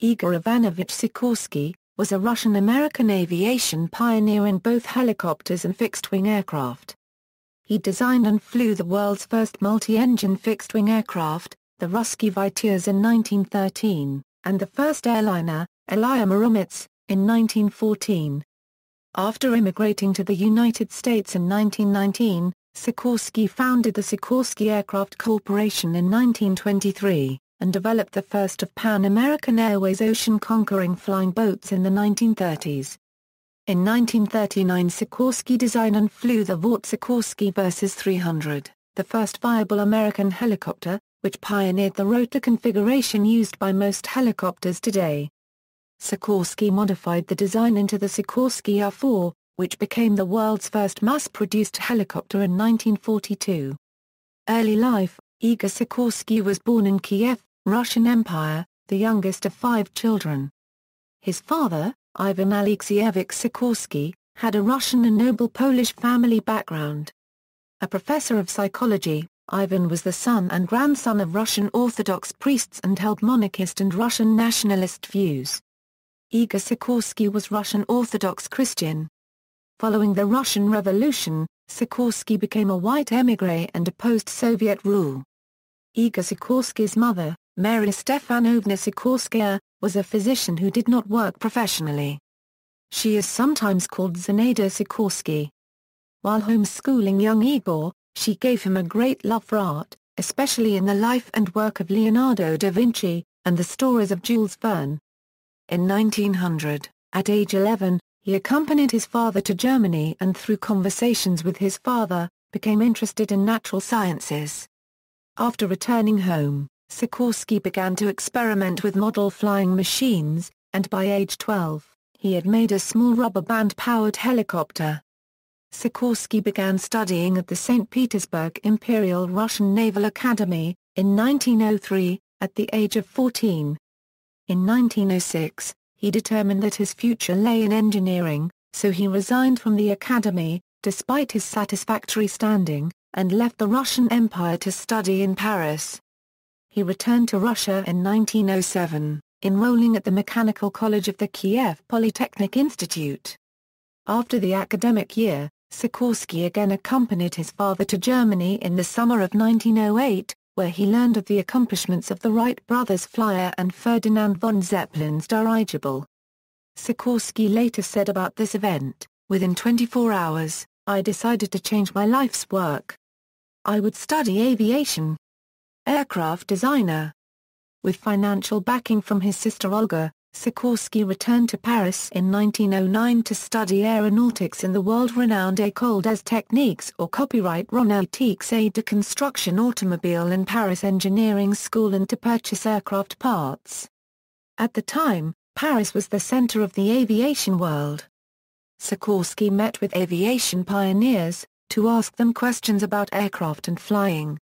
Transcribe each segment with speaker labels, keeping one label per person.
Speaker 1: Igor Ivanovich Sikorsky, was a Russian-American aviation pioneer in both helicopters and fixed-wing aircraft. He designed and flew the world's first multi-engine fixed-wing aircraft, the Ruski Vityaz in 1913, and the first airliner, Elia Muromets, in 1914. After immigrating to the United States in 1919, Sikorsky founded the Sikorsky Aircraft Corporation in 1923 and developed the first of Pan American Airways ocean-conquering flying boats in the 1930s. In 1939 Sikorsky designed and flew the Vought Sikorsky vs 300, the first viable American helicopter, which pioneered the rotor configuration used by most helicopters today. Sikorsky modified the design into the Sikorsky R-4, which became the world's first mass-produced helicopter in 1942. Early life Igor Sikorsky was born in Kiev, Russian Empire, the youngest of five children. His father, Ivan Alexievich Sikorsky, had a Russian and noble Polish family background. A professor of psychology, Ivan was the son and grandson of Russian Orthodox priests and held monarchist and Russian nationalist views. Igor Sikorsky was Russian Orthodox Christian. Following the Russian Revolution, Sikorsky became a white émigré and opposed Soviet rule. Igor Sikorsky's mother, Mary Stefanovna Sikorskaya, was a physician who did not work professionally. She is sometimes called Zenaida Sikorsky. While homeschooling young Igor, she gave him a great love for art, especially in the life and work of Leonardo da Vinci, and the stories of Jules Verne. In 1900, at age 11, he accompanied his father to Germany and through conversations with his father, became interested in natural sciences. After returning home, Sikorsky began to experiment with model flying machines, and by age 12, he had made a small rubber band-powered helicopter. Sikorsky began studying at the St. Petersburg Imperial Russian Naval Academy, in 1903, at the age of 14. In 1906, he determined that his future lay in engineering, so he resigned from the academy, despite his satisfactory standing, and left the Russian Empire to study in Paris. He returned to Russia in 1907, enrolling at the Mechanical College of the Kiev Polytechnic Institute. After the academic year, Sikorsky again accompanied his father to Germany in the summer of 1908, where he learned of the accomplishments of the Wright brothers' flyer and Ferdinand von Zeppelin's dirigible. Sikorsky later said about this event, within 24 hours, I decided to change my life's work. I would study aviation. Aircraft designer. With financial backing from his sister Olga, Sikorsky returned to Paris in 1909 to study aeronautics in the world-renowned École des Techniques or copyright Ronautiques et de Construction Automobile in Paris Engineering School and to purchase aircraft parts. At the time, Paris was the center of the aviation world. Sikorsky met with aviation pioneers, to ask them questions about aircraft and flying.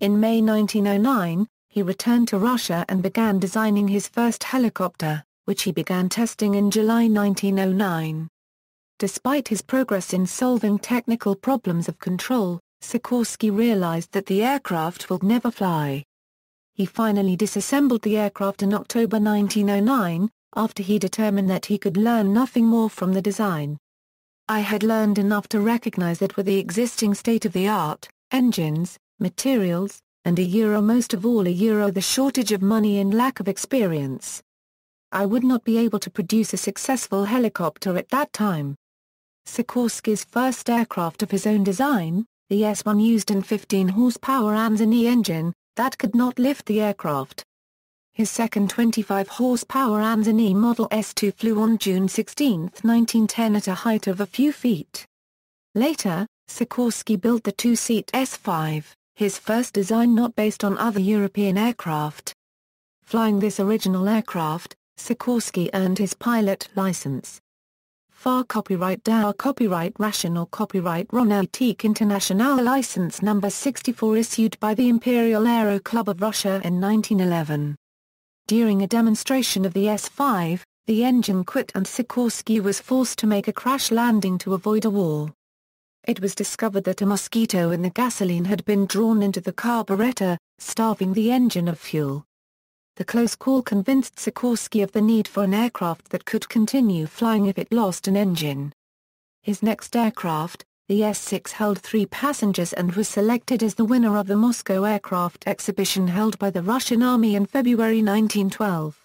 Speaker 1: In May 1909, he returned to Russia and began designing his first helicopter, which he began testing in July 1909. Despite his progress in solving technical problems of control, Sikorsky realized that the aircraft would never fly. He finally disassembled the aircraft in October 1909, after he determined that he could learn nothing more from the design. I had learned enough to recognize that with the existing state-of-the-art, engines, materials, and a euro most of all a euro the shortage of money and lack of experience. I would not be able to produce a successful helicopter at that time. Sikorsky's first aircraft of his own design, the S-1 used an 15 horsepower Anzani engine, that could not lift the aircraft. His second 25-horsepower Anzini Model S2 flew on June 16, 1910 at a height of a few feet. Later, Sikorsky built the two-seat S5, his first design not based on other European aircraft. Flying this original aircraft, Sikorsky earned his pilot license. FAR copyright DAR copyright rational copyright Ronatique International license number 64 issued by the Imperial Aero Club of Russia in 1911. During a demonstration of the S-5, the engine quit and Sikorsky was forced to make a crash landing to avoid a wall. It was discovered that a mosquito in the gasoline had been drawn into the carburetor, starving the engine of fuel. The close call convinced Sikorsky of the need for an aircraft that could continue flying if it lost an engine. His next aircraft, the S-6 held three passengers and was selected as the winner of the Moscow aircraft exhibition held by the Russian Army in February 1912.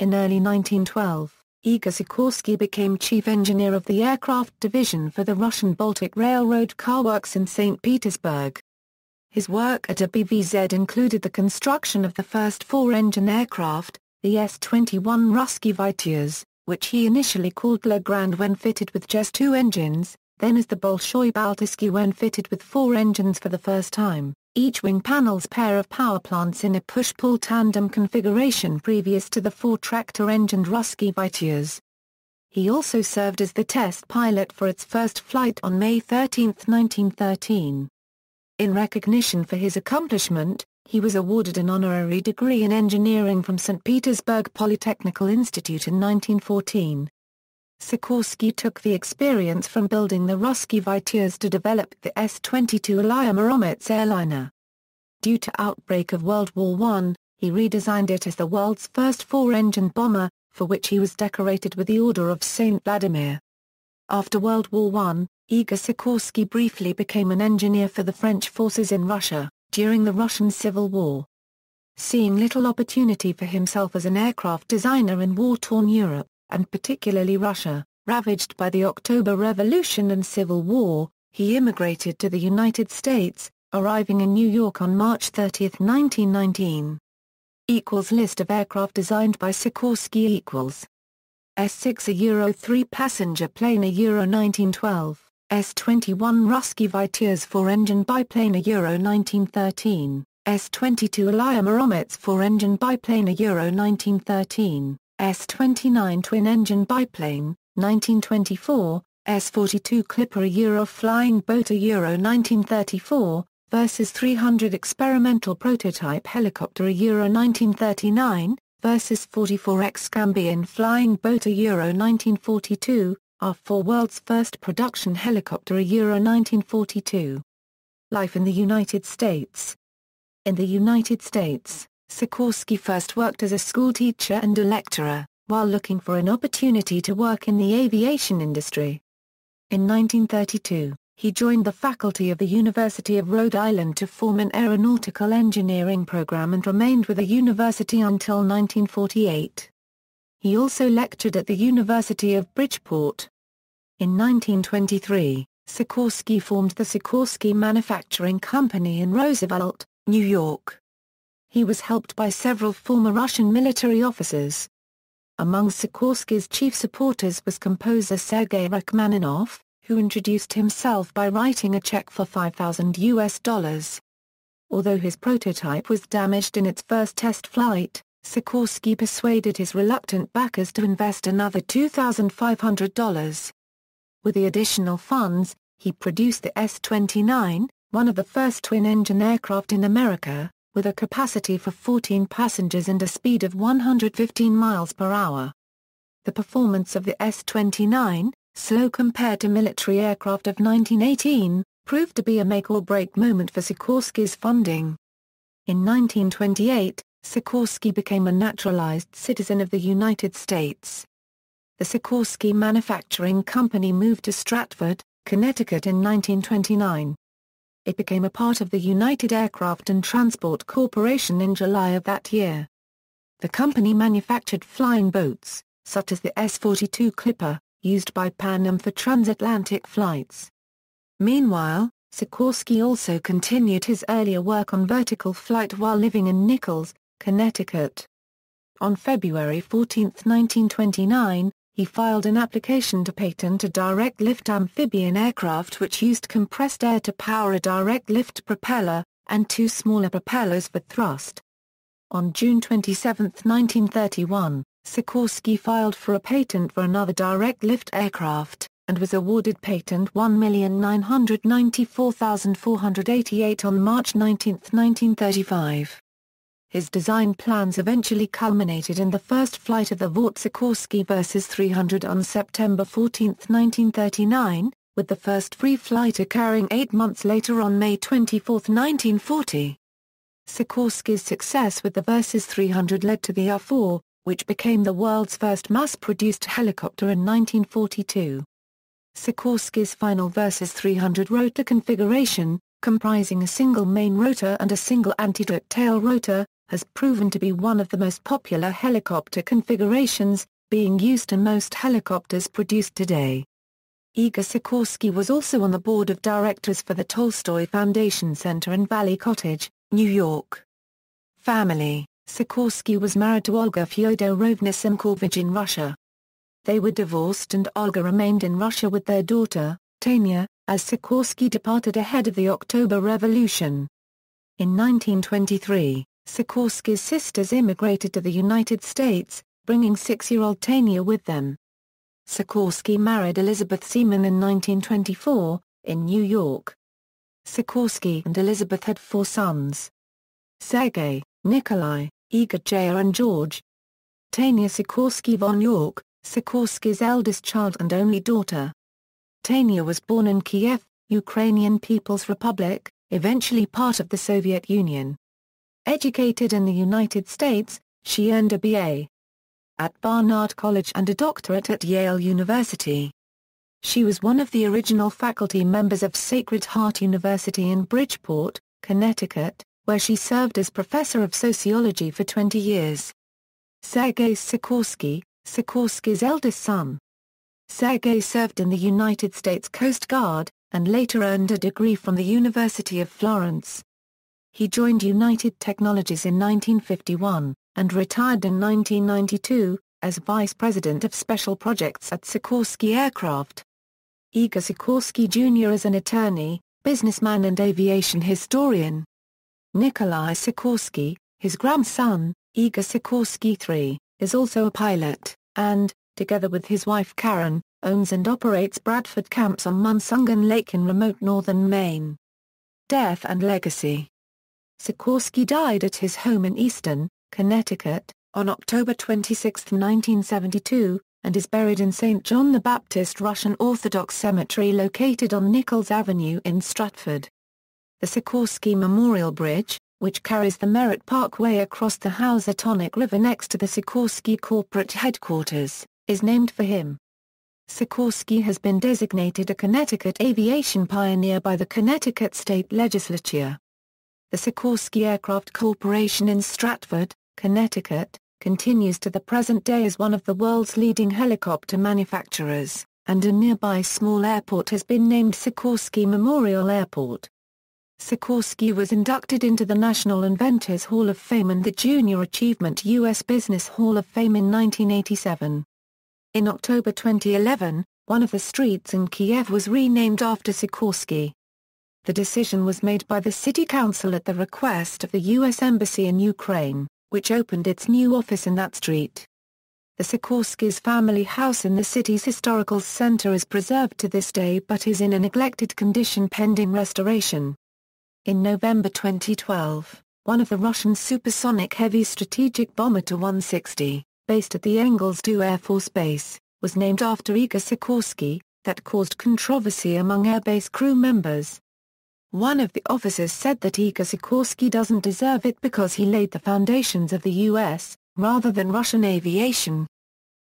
Speaker 1: In early 1912, Igor Sikorsky became chief engineer of the aircraft division for the Russian Baltic Railroad Car Works in St. Petersburg. His work at ABVZ included the construction of the first four-engine aircraft, the S-21 Rusky Vityaz, which he initially called Le Grand when fitted with just two engines, then as the Bolshoi Baltiski when fitted with four engines for the first time, each wing panels pair of power plants in a push-pull tandem configuration previous to the four-tractor engined Ruski Vytyas. He also served as the test pilot for its first flight on May 13, 1913. In recognition for his accomplishment, he was awarded an honorary degree in engineering from St. Petersburg Polytechnical Institute in 1914. Sikorsky took the experience from building the Ruski Vityaz to develop the S-22 Alia Muromets airliner. Due to outbreak of World War I, he redesigned it as the world's first four-engine bomber, for which he was decorated with the Order of St. Vladimir. After World War I, Igor Sikorsky briefly became an engineer for the French forces in Russia, during the Russian Civil War. Seeing little opportunity for himself as an aircraft designer in war-torn Europe, and particularly Russia, ravaged by the October Revolution and Civil War, he immigrated to the United States, arriving in New York on March 30, 1919. Equals list of aircraft designed by Sikorsky equals. S-6 a Euro 3 passenger plane a Euro 1912, S-21 Rusky Vityaz 4 engine biplane a euro 1913s 22 Alia muromets 4 engine biplane a Euro 1913, S-22 Ilya Muromets 4-engine biplane a Euro 1913, S-29 twin-engine biplane, 1924, S-42 Clipper a Euro flying boat a Euro 1934, versus 300 experimental prototype helicopter a Euro 1939, versus 44X Scambian flying boat a Euro 1942, are for world's first production helicopter a Euro 1942. Life in the United States In the United States Sikorsky first worked as a schoolteacher and a lecturer, while looking for an opportunity to work in the aviation industry. In 1932, he joined the faculty of the University of Rhode Island to form an aeronautical engineering program and remained with the university until 1948. He also lectured at the University of Bridgeport. In 1923, Sikorsky formed the Sikorsky Manufacturing Company in Roosevelt, New York he was helped by several former Russian military officers. Among Sikorsky's chief supporters was composer Sergei Rachmaninoff, who introduced himself by writing a check for 5,000 US dollars. Although his prototype was damaged in its first test flight, Sikorsky persuaded his reluctant backers to invest another $2,500. With the additional funds, he produced the S-29, one of the first twin-engine aircraft in America, with a capacity for 14 passengers and a speed of 115 miles per hour. The performance of the S-29, slow compared to military aircraft of 1918, proved to be a make-or-break moment for Sikorsky's funding. In 1928, Sikorsky became a naturalized citizen of the United States. The Sikorsky Manufacturing Company moved to Stratford, Connecticut in 1929 it became a part of the United Aircraft and Transport Corporation in July of that year. The company manufactured flying boats, such as the S-42 Clipper, used by Pan Am for transatlantic flights. Meanwhile, Sikorsky also continued his earlier work on vertical flight while living in Nichols, Connecticut. On February 14, 1929, he filed an application to patent a direct lift amphibian aircraft which used compressed air to power a direct lift propeller, and two smaller propellers for thrust. On June 27, 1931, Sikorsky filed for a patent for another direct lift aircraft, and was awarded patent 1,994,488 on March 19, 1935. His design plans eventually culminated in the first flight of the Vought-Sikorsky vs. 300 on September 14, 1939, with the first free flight occurring eight months later on May 24, 1940. Sikorsky's success with the vs 300 led to the R-4, which became the world's first mass-produced helicopter in 1942. Sikorsky's final vs 300 rotor configuration, comprising a single main rotor and a single antiduck tail rotor, has proven to be one of the most popular helicopter configurations, being used in most helicopters produced today. Igor Sikorsky was also on the board of directors for the Tolstoy Foundation Center in Valley Cottage, New York. Family Sikorsky was married to Olga Fyodorovna Simkovich in Russia. They were divorced and Olga remained in Russia with their daughter, Tanya, as Sikorsky departed ahead of the October Revolution. In 1923, Sikorsky's sisters immigrated to the United States, bringing six-year-old Tania with them. Sikorsky married Elizabeth Seaman in 1924, in New York. Sikorsky and Elizabeth had four sons. Sergei, Nikolai, Igor Jr. and George. Tania Sikorsky von York, Sikorsky's eldest child and only daughter. Tania was born in Kiev, Ukrainian People's Republic, eventually part of the Soviet Union. Educated in the United States, she earned a B.A. at Barnard College and a doctorate at Yale University. She was one of the original faculty members of Sacred Heart University in Bridgeport, Connecticut, where she served as professor of sociology for 20 years. Sergei Sikorsky, Sikorsky's eldest son. Sergei served in the United States Coast Guard, and later earned a degree from the University of Florence, he joined United Technologies in 1951, and retired in 1992, as Vice President of Special Projects at Sikorsky Aircraft. Igor Sikorsky Jr. is an attorney, businessman and aviation historian. Nikolai Sikorsky, his grandson, Igor Sikorsky III, is also a pilot, and, together with his wife Karen, owns and operates Bradford Camps on Munsungan Lake in remote northern Maine. Death and Legacy Sikorsky died at his home in Easton, Connecticut, on October 26, 1972, and is buried in St. John the Baptist Russian Orthodox Cemetery located on Nichols Avenue in Stratford. The Sikorsky Memorial Bridge, which carries the Merritt Parkway across the Housatonic River next to the Sikorsky corporate headquarters, is named for him. Sikorsky has been designated a Connecticut aviation pioneer by the Connecticut state legislature. The Sikorsky Aircraft Corporation in Stratford, Connecticut, continues to the present day as one of the world's leading helicopter manufacturers, and a nearby small airport has been named Sikorsky Memorial Airport. Sikorsky was inducted into the National Inventors Hall of Fame and the Junior Achievement U.S. Business Hall of Fame in 1987. In October 2011, one of the streets in Kiev was renamed after Sikorsky. The decision was made by the City Council at the request of the U.S. Embassy in Ukraine, which opened its new office in that street. The Sikorsky's family house in the city's historical center is preserved to this day but is in a neglected condition pending restoration. In November 2012, one of the Russian supersonic heavy strategic bomber Tu-160, based at the engels Air Force Base, was named after Igor Sikorsky, that caused controversy among airbase crew members. One of the officers said that Igor Sikorsky doesn't deserve it because he laid the foundations of the U.S., rather than Russian aviation.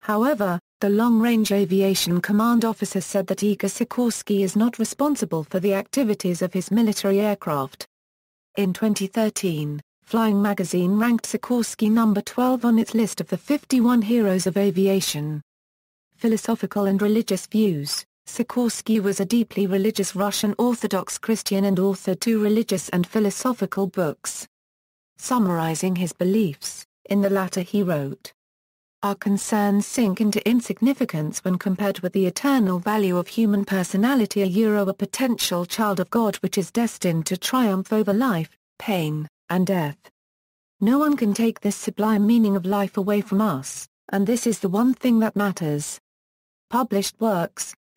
Speaker 1: However, the Long-Range Aviation Command officer said that Igor Sikorsky is not responsible for the activities of his military aircraft. In 2013, Flying Magazine ranked Sikorsky number 12 on its list of the 51 heroes of aviation. Philosophical and religious views Sikorsky was a deeply religious Russian Orthodox Christian and authored two religious and philosophical books. Summarizing his beliefs, in the latter he wrote, Our concerns sink into insignificance when compared with the eternal value of human personality a euro a potential child of God which is destined to triumph over life, pain, and death. No one can take this sublime meaning of life away from us, and this is the one thing that matters. Published works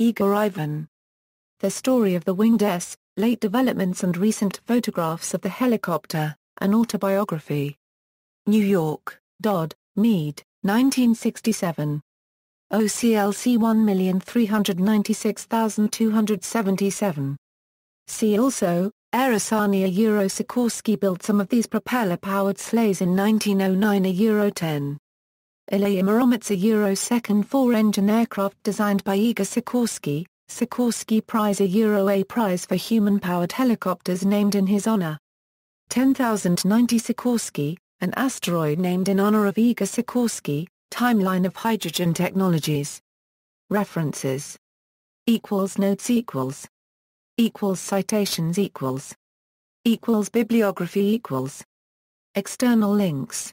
Speaker 1: Igor Ivan. The story of the winged S, late developments and recent photographs of the helicopter, an autobiography. New York, Dodd, Mead, 1967. OCLC 1396277. See also, Arasania. Euro Sikorsky built some of these propeller-powered sleighs in 1909 a Euro 10. Ilya a Euro second four-engine aircraft designed by Igor Sikorsky, Sikorsky Prize a Euro A Prize for human-powered helicopters named in his honor. 10,090 Sikorsky, an asteroid named in honor of Igor Sikorsky, timeline of hydrogen technologies. References. Equals notes equals. Equals citations equals. Equals bibliography equals. External links.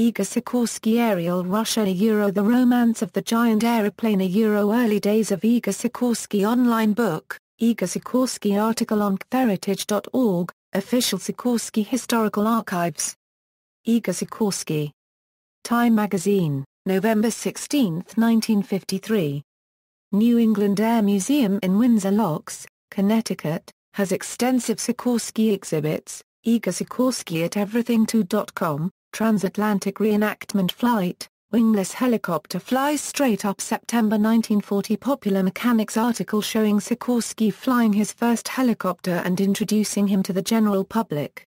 Speaker 1: Igor Sikorsky Aerial Russia Euro The Romance of the Giant Aeroplane Euro Early Days of Igor Sikorsky Online Book, Igor Sikorsky Article on Heritage.org, Official Sikorsky Historical Archives Igor Sikorsky Time Magazine, November 16, 1953 New England Air Museum in Windsor Locks, Connecticut, has extensive Sikorsky exhibits, Igor Sikorsky at everything2.com, transatlantic reenactment flight, wingless helicopter flies straight up September 1940 Popular Mechanics article showing Sikorsky flying his first helicopter and introducing him to the general public.